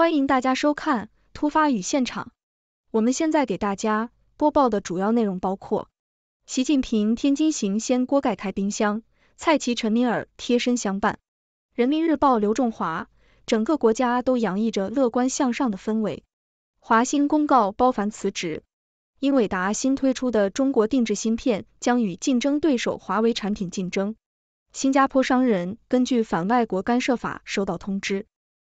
欢迎大家收看《突发与现场》。我们现在给大家播报的主要内容包括：习近平天津行掀锅盖开冰箱，蔡奇陈敏尔贴身相伴。人民日报刘仲华，整个国家都洋溢着乐观向上的氛围。华星公告包凡辞职，英伟达新推出的中国定制芯片将与竞争对手华为产品竞争。新加坡商人根据反外国干涉法收到通知。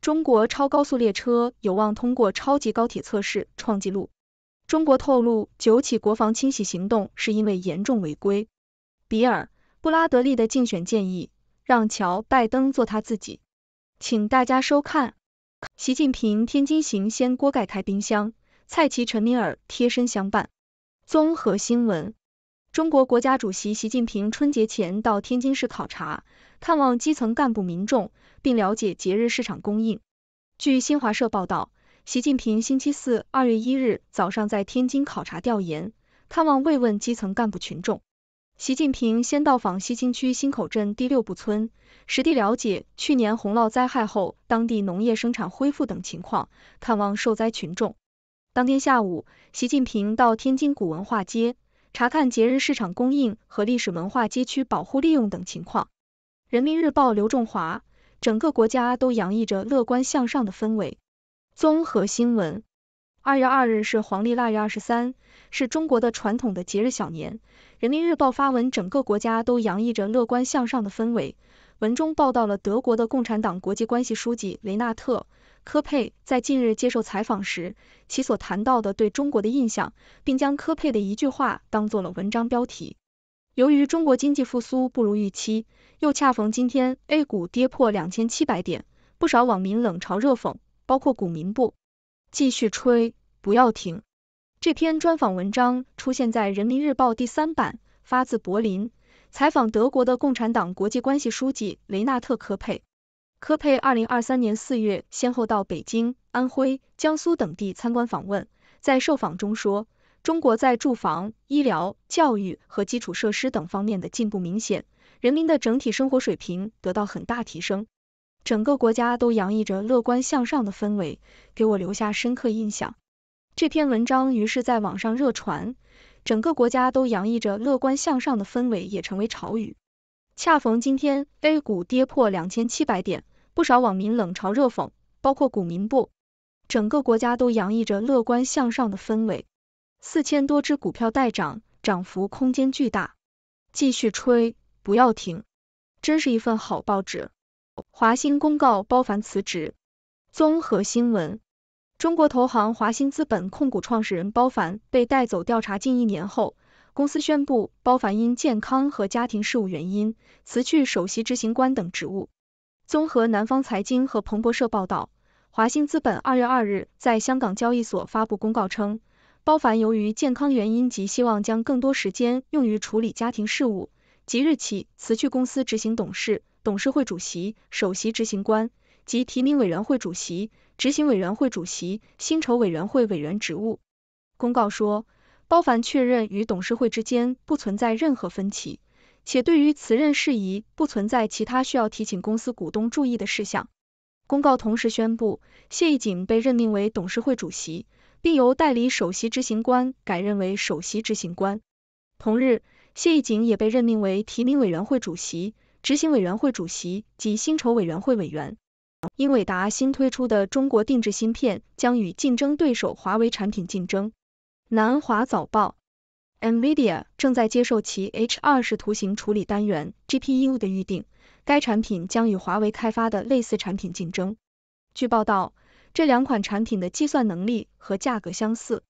中国超高速列车有望通过超级高铁测试创纪录。中国透露九起国防清洗行动是因为严重违规。比尔·布拉德利的竞选建议让乔·拜登做他自己。请大家收看。习近平天津行先锅盖开冰箱，蔡奇陈敏尔贴身相伴。综合新闻：中国国家主席习近平春节前到天津市考察，看望基层干部民众。并了解节日市场供应。据新华社报道，习近平星期四二月一日早上在天津考察调研，看望慰问基层干部群众。习近平先到访西青区新口镇第六部村，实地了解去年洪涝灾害后当地农业生产恢复等情况，看望受灾群众。当天下午，习近平到天津古文化街，查看节日市场供应和历史文化街区保护利用等情况。人民日报刘仲华。整个国家都洋溢着乐观向上的氛围。综合新闻，二月二日是黄历腊月二十三，是中国的传统的节日小年。人民日报发文，整个国家都洋溢着乐观向上的氛围。文中报道了德国的共产党国际关系书记雷纳特·科佩在近日接受采访时，其所谈到的对中国的印象，并将科佩的一句话当做了文章标题。由于中国经济复苏不如预期，又恰逢今天 A 股跌破两千七百点，不少网民冷嘲热讽，包括股民不继续吹，不要停。这篇专访文章出现在《人民日报》第三版，发自柏林，采访德国的共产党国际关系书记雷纳特·科佩。科佩二零二三年四月先后到北京、安徽、江苏等地参观访问，在受访中说。中国在住房、医疗、教育和基础设施等方面的进步明显，人民的整体生活水平得到很大提升，整个国家都洋溢着乐观向上的氛围，给我留下深刻印象。这篇文章于是在网上热传，整个国家都洋溢着乐观向上的氛围也成为潮语。恰逢今天 A 股跌破两千七百点，不少网民冷嘲热讽，包括股民部，整个国家都洋溢着乐观向上的氛围。四千多只股票待涨，涨幅空间巨大，继续吹，不要停，真是一份好报纸。华兴公告包凡辞职，综合新闻，中国投行华兴资本控股创始人包凡被带走调查近一年后，公司宣布包凡因健康和家庭事务原因辞去首席执行官等职务。综合南方财经和彭博社报道，华兴资本二月二日在香港交易所发布公告称。包凡由于健康原因及希望将更多时间用于处理家庭事务，即日起辞去公司执行董事、董事会主席、首席执行官及提名委员会主席、执行委员会主席、薪酬委员会委员职务。公告说，包凡确认与董事会之间不存在任何分歧，且对于辞任事宜不存在其他需要提醒公司股东注意的事项。公告同时宣布，谢毅景被任命为董事会主席。并由代理首席执行官改任为首席执行官。同日，谢易景也被任命为提名委员会主席、执行委员会主席及薪酬委员会委员。英伟达新推出的中国定制芯片将与竞争对手华为产品竞争。南华早报，NVIDIA 正在接受其 H 二是图形处理单元 GPU 的预定，该产品将与华为开发的类似产品竞争。据报道。这两款产品的计算能力和价格相似。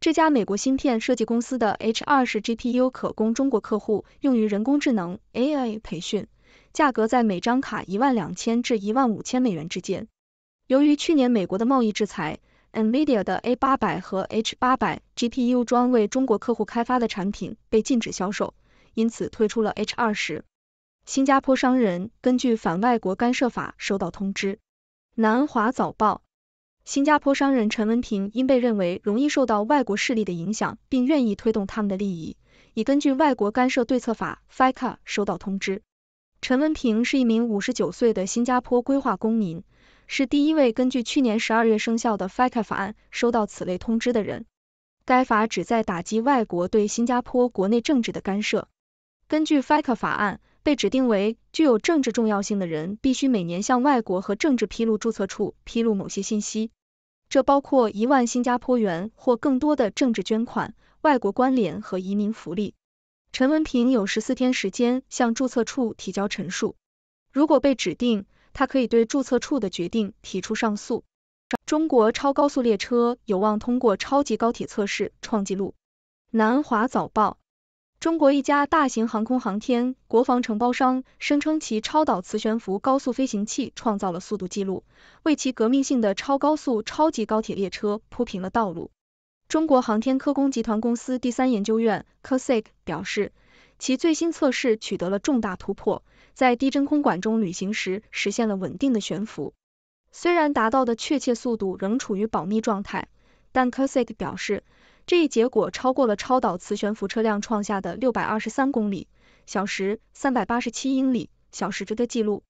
这家美国芯片设计公司的 H 二十 GPU 可供中国客户用于人工智能 AI 培训，价格在每张卡一万两千至一万五千美元之间。由于去年美国的贸易制裁，NVIDIA 的 A 八百和 H 八百 GPU 专为中国客户开发的产品被禁止销售，因此推出了 H 二十。新加坡商人根据反外国干涉法收到通知。南华早报。新加坡商人陈文平因被认为容易受到外国势力的影响，并愿意推动他们的利益，已根据外国干涉对策法 （FICA） 收到通知。陈文平是一名五十九岁的新加坡规划公民，是第一位根据去年十二月生效的 FICA 法案收到此类通知的人。该法旨在打击外国对新加坡国内政治的干涉。根据 FICA 法案，被指定为具有政治重要性的人必须每年向外国和政治披露注册处披露某些信息，这包括一万新加坡元或更多的政治捐款、外国关联和移民福利。陈文平有十四天时间向注册处提交陈述，如果被指定，他可以对注册处的决定提出上诉。中国超高速列车有望通过超级高铁测试创纪录。南华早报。中国一家大型航空航天国防承包商声称，其超导磁悬浮高速飞行器创造了速度记录，为其革命性的超高速超级高铁列车铺平了道路。中国航天科工集团公司第三研究院 （CASIC） 表示，其最新测试取得了重大突破，在低真空管中旅行时实现了稳定的悬浮。虽然达到的确切速度仍处于保密状态，但 CASIC 表示。这一结果超过了超导磁悬浮车辆创下的六百二十三公里小时、三百八十七英里小时值的记录。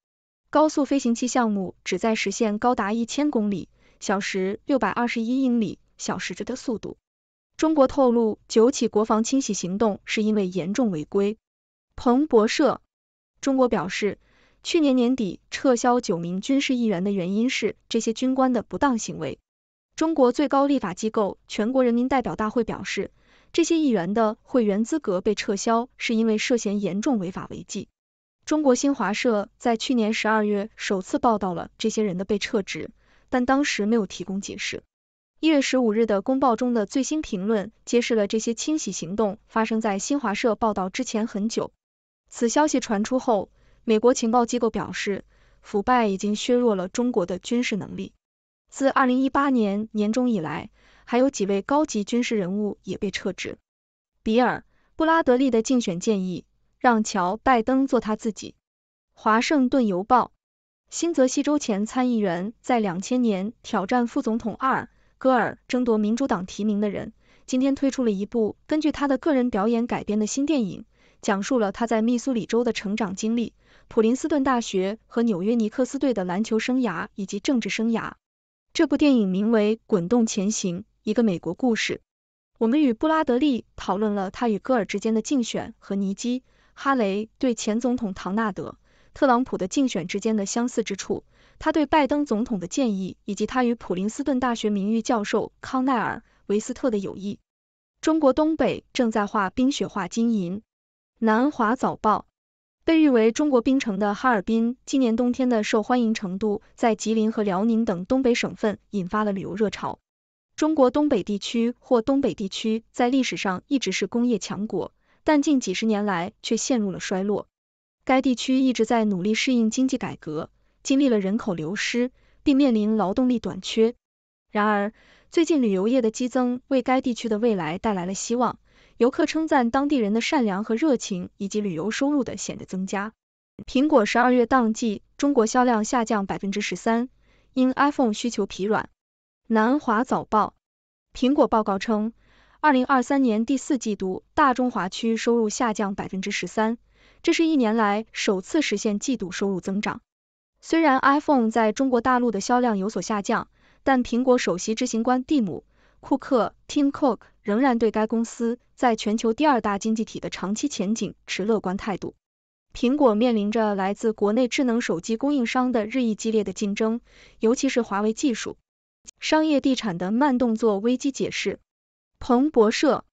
高速飞行器项目旨在实现高达一千公里小时、六百二十一英里小时值的速度。中国透露九起国防清洗行动是因为严重违规。彭博社，中国表示，去年年底撤销九名军事议员的原因是这些军官的不当行为。中国最高立法机构全国人民代表大会表示，这些议员的会员资格被撤销，是因为涉嫌严重违法违纪。中国新华社在去年十二月首次报道了这些人的被撤职，但当时没有提供解释。一月十五日的公报中的最新评论揭示了这些清洗行动发生在新华社报道之前很久。此消息传出后，美国情报机构表示，腐败已经削弱了中国的军事能力。自二零一八年年中以来，还有几位高级军事人物也被撤职。比尔·布拉德利的竞选建议让乔·拜登做他自己。华盛顿邮报，新泽西州前参议员，在两千年挑战副总统阿尔·戈尔争夺民主党提名的人，今天推出了一部根据他的个人表演改编的新电影，讲述了他在密苏里州的成长经历、普林斯顿大学和纽约尼克斯队的篮球生涯以及政治生涯。这部电影名为《滚动前行：一个美国故事》。我们与布拉德利讨论了他与戈尔之间的竞选和尼基·哈雷对前总统唐纳德·特朗普的竞选之间的相似之处，他对拜登总统的建议，以及他与普林斯顿大学名誉教授康奈尔·维斯特的友谊。中国东北正在画冰雪画金银。南华早报。被誉为中国冰城的哈尔滨，今年冬天的受欢迎程度在吉林和辽宁等东北省份引发了旅游热潮。中国东北地区或东北地区在历史上一直是工业强国，但近几十年来却陷入了衰落。该地区一直在努力适应经济改革，经历了人口流失，并面临劳动力短缺。然而，最近旅游业的激增为该地区的未来带来了希望。游客称赞当地人的善良和热情，以及旅游收入的显著增加。苹果十二月当季中国销量下降百分之十三，因 iPhone 需求疲软。南华早报，苹果报告称，二零二三年第四季度大中华区收入下降百分之十三，这是一年来首次实现季度收入增长。虽然 iPhone 在中国大陆的销量有所下降，但苹果首席执行官蒂姆·库克 （Tim Cook） 仍然对该公司在全球第二大经济体的长期前景持乐观态度。苹果面临着来自国内智能手机供应商的日益激烈的竞争，尤其是华为技术。商业地产的慢动作危机解释：彭博社。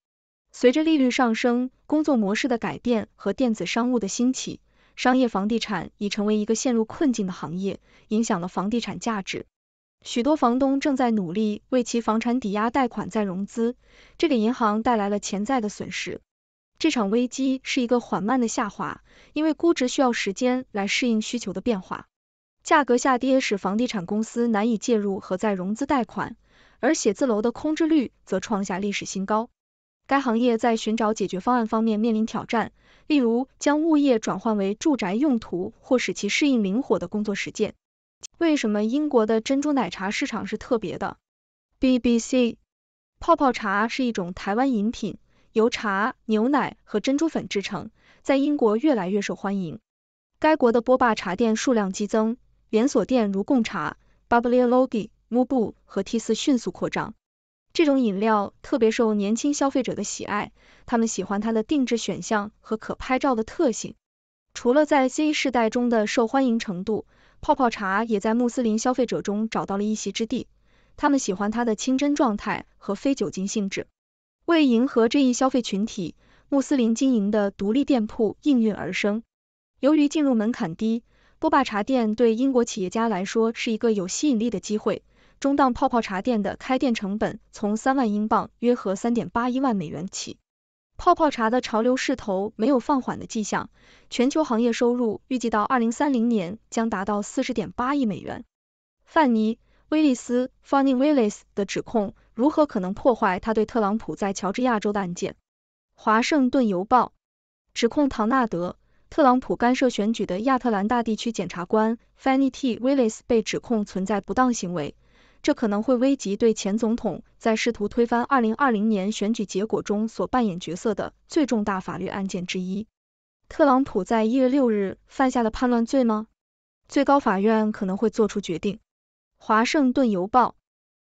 随着利率上升、工作模式的改变和电子商务的兴起，商业房地产已成为一个陷入困境的行业，影响了房地产价值。许多房东正在努力为其房产抵押贷款再融资，这给银行带来了潜在的损失。这场危机是一个缓慢的下滑，因为估值需要时间来适应需求的变化。价格下跌使房地产公司难以介入和再融资贷款，而写字楼的空置率则创下历史新高。该行业在寻找解决方案方面面临挑战，例如将物业转换为住宅用途或使其适应灵活的工作实践。为什么英国的珍珠奶茶市场是特别的？BBC 泡泡茶是一种台湾饮品，由茶、牛奶和珍珠粉制成，在英国越来越受欢迎。该国的波霸茶店数量激增，连锁店如贡茶、b u b b l y o l o g i m o b u 和 T4 迅速扩张。这种饮料特别受年轻消费者的喜爱，他们喜欢它的定制选项和可拍照的特性。除了在 Z 世代中的受欢迎程度。泡泡茶也在穆斯林消费者中找到了一席之地，他们喜欢它的清真状态和非酒精性质。为迎合这一消费群体，穆斯林经营的独立店铺应运而生。由于进入门槛低，波霸茶店对英国企业家来说是一个有吸引力的机会。中档泡泡茶店的开店成本从三万英镑（约合三点八一万美元）起。泡泡茶的潮流势头没有放缓的迹象，全球行业收入预计到二零三零年将达到四十点八亿美元。范尼·威利斯 （Funny Willis） 的指控如何可能破坏他对特朗普在乔治亚州的案件？华盛顿邮报指控唐纳德·特朗普干涉选举的亚特兰大地区检察官 Fannie T. Willis 被指控存在不当行为。这可能会危及对前总统在试图推翻二零二零年选举结果中所扮演角色的最重大法律案件之一。特朗普在一月六日犯下的叛乱罪吗？最高法院可能会做出决定。华盛顿邮报，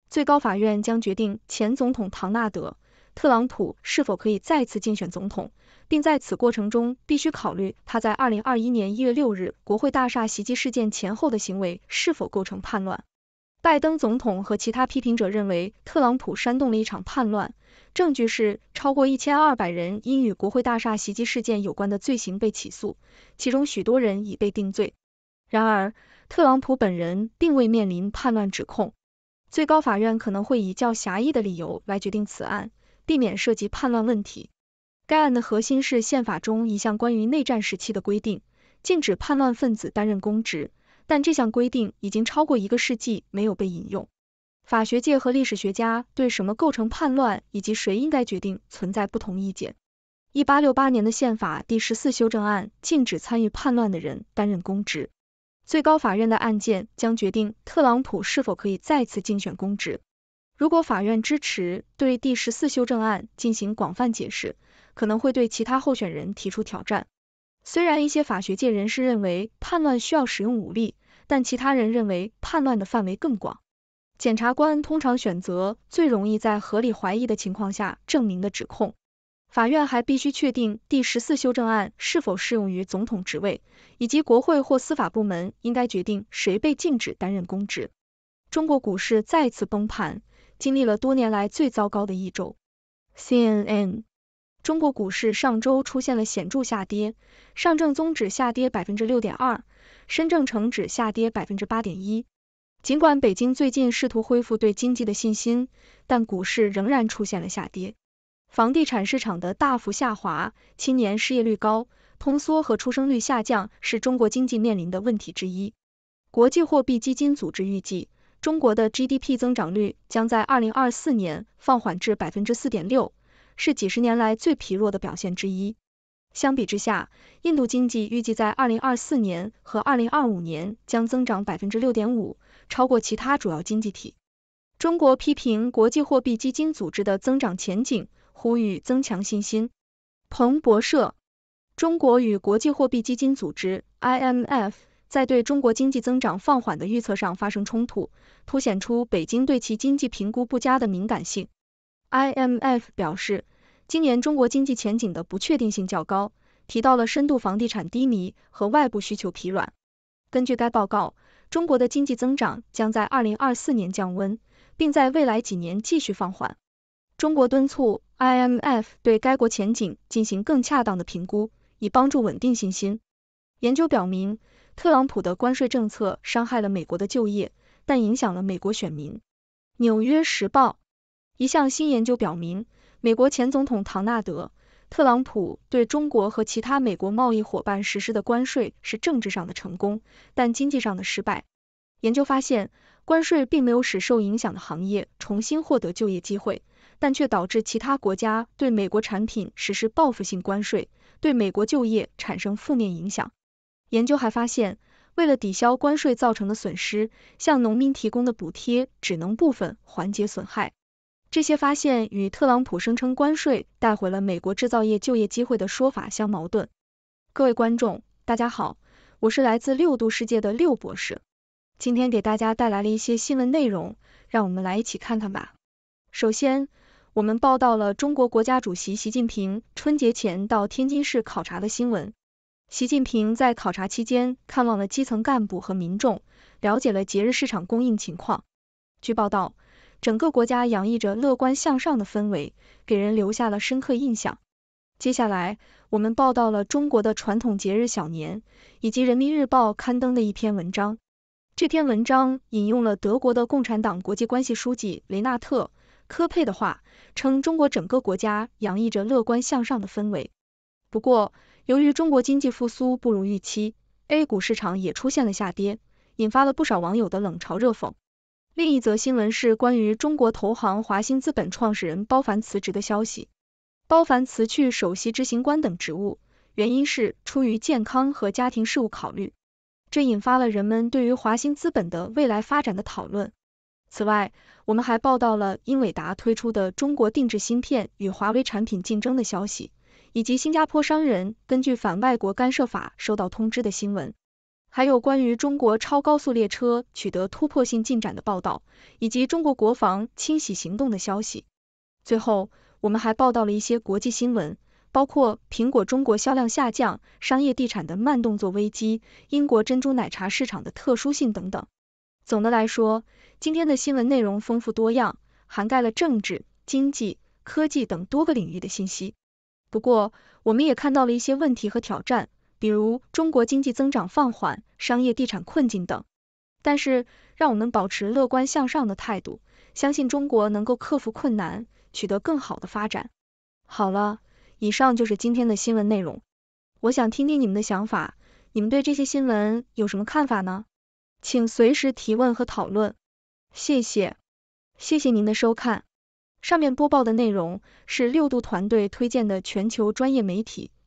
最高法院将决定前总统唐纳德·特朗普是否可以再次竞选总统，并在此过程中必须考虑他在二零二一年一月六日国会大厦袭击事件前后的行为是否构成叛乱。拜登总统和其他批评者认为，特朗普煽动了一场叛乱。证据是超过一千二百人因与国会大厦袭击事件有关的罪行被起诉，其中许多人已被定罪。然而，特朗普本人并未面临叛乱指控。最高法院可能会以较狭义的理由来决定此案，避免涉及叛乱问题。该案的核心是宪法中一项关于内战时期的规定，禁止叛乱分子担任公职。但这项规定已经超过一个世纪没有被引用。法学界和历史学家对什么构成叛乱以及谁应该决定存在不同意见。一八六八年的宪法第十四修正案禁止参与叛乱的人担任公职。最高法院的案件将决定特朗普是否可以再次竞选公职。如果法院支持对第十四修正案进行广泛解释，可能会对其他候选人提出挑战。虽然一些法学界人士认为叛乱需要使用武力。但其他人认为叛乱的范围更广。检察官通常选择最容易在合理怀疑的情况下证明的指控。法院还必须确定第十四修正案是否适用于总统职位，以及国会或司法部门应该决定谁被禁止担任公职。中国股市再次崩盘，经历了多年来最糟糕的一周。CNN，中国股市上周出现了显著下跌，上证综指下跌百分之六点二。深证成指下跌百分之八点一。尽管北京最近试图恢复对经济的信心，但股市仍然出现了下跌。房地产市场的大幅下滑、青年失业率高、通缩和出生率下降是中国经济面临的问题之一。国际货币基金组织预计，中国的 GDP 增长率将在二零二四年放缓至百分之四点六，是几十年来最疲弱的表现之一。相比之下，印度经济预计在二零二四年和二零二五年将增长百分之六点五，超过其他主要经济体。中国批评国际货币基金组织的增长前景，呼吁增强信心。彭博社，中国与国际货币基金组织 （IMF） 在对中国经济增长放缓的预测上发生冲突，凸显出北京对其经济评估不佳的敏感性。IMF 表示。今年中国经济前景的不确定性较高，提到了深度房地产低迷和外部需求疲软。根据该报告，中国的经济增长将在二零二四年降温，并在未来几年继续放缓。中国敦促 IMF 对该国前景进行更恰当的评估，以帮助稳定信心。研究表明，特朗普的关税政策伤害了美国的就业，但影响了美国选民。《纽约时报》一项新研究表明。美国前总统唐纳德·特朗普对中国和其他美国贸易伙伴实施的关税是政治上的成功，但经济上的失败。研究发现，关税并没有使受影响的行业重新获得就业机会，但却导致其他国家对美国产品实施报复性关税，对美国就业产生负面影响。研究还发现，为了抵消关税造成的损失，向农民提供的补贴只能部分缓解损害。这些发现与特朗普声称关税带回了美国制造业就业机会的说法相矛盾。各位观众，大家好，我是来自六度世界的六博士，今天给大家带来了一些新闻内容，让我们来一起看看吧。首先，我们报道了中国国家主席习近平春节前到天津市考察的新闻。习近平在考察期间看望了基层干部和民众，了解了节日市场供应情况。据报道。整个国家洋溢着乐观向上的氛围，给人留下了深刻印象。接下来，我们报道了中国的传统节日小年，以及人民日报刊登的一篇文章。这篇文章引用了德国的共产党国际关系书记雷纳特·科佩的话，称中国整个国家洋溢着乐观向上的氛围。不过，由于中国经济复苏不如预期，A 股市场也出现了下跌，引发了不少网友的冷嘲热讽。另一则新闻是关于中国投行华兴资本创始人包凡辞职的消息。包凡辞去首席执行官等职务，原因是出于健康和家庭事务考虑。这引发了人们对于华兴资本的未来发展的讨论。此外，我们还报道了英伟达推出的中国定制芯片与华为产品竞争的消息，以及新加坡商人根据反外国干涉法收到通知的新闻。还有关于中国超高速列车取得突破性进展的报道，以及中国国防清洗行动的消息。最后，我们还报道了一些国际新闻，包括苹果中国销量下降、商业地产的慢动作危机、英国珍珠奶茶市场的特殊性等等。总的来说，今天的新闻内容丰富多样，涵盖了政治、经济、科技等多个领域的信息。不过，我们也看到了一些问题和挑战。比如中国经济增长放缓、商业地产困境等，但是让我们保持乐观向上的态度，相信中国能够克服困难，取得更好的发展。好了，以上就是今天的新闻内容。我想听听你们的想法，你们对这些新闻有什么看法呢？请随时提问和讨论。谢谢，谢谢您的收看。上面播报的内容是六度团队推荐的全球专业媒体。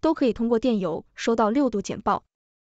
都可以通过电邮收到六度简报。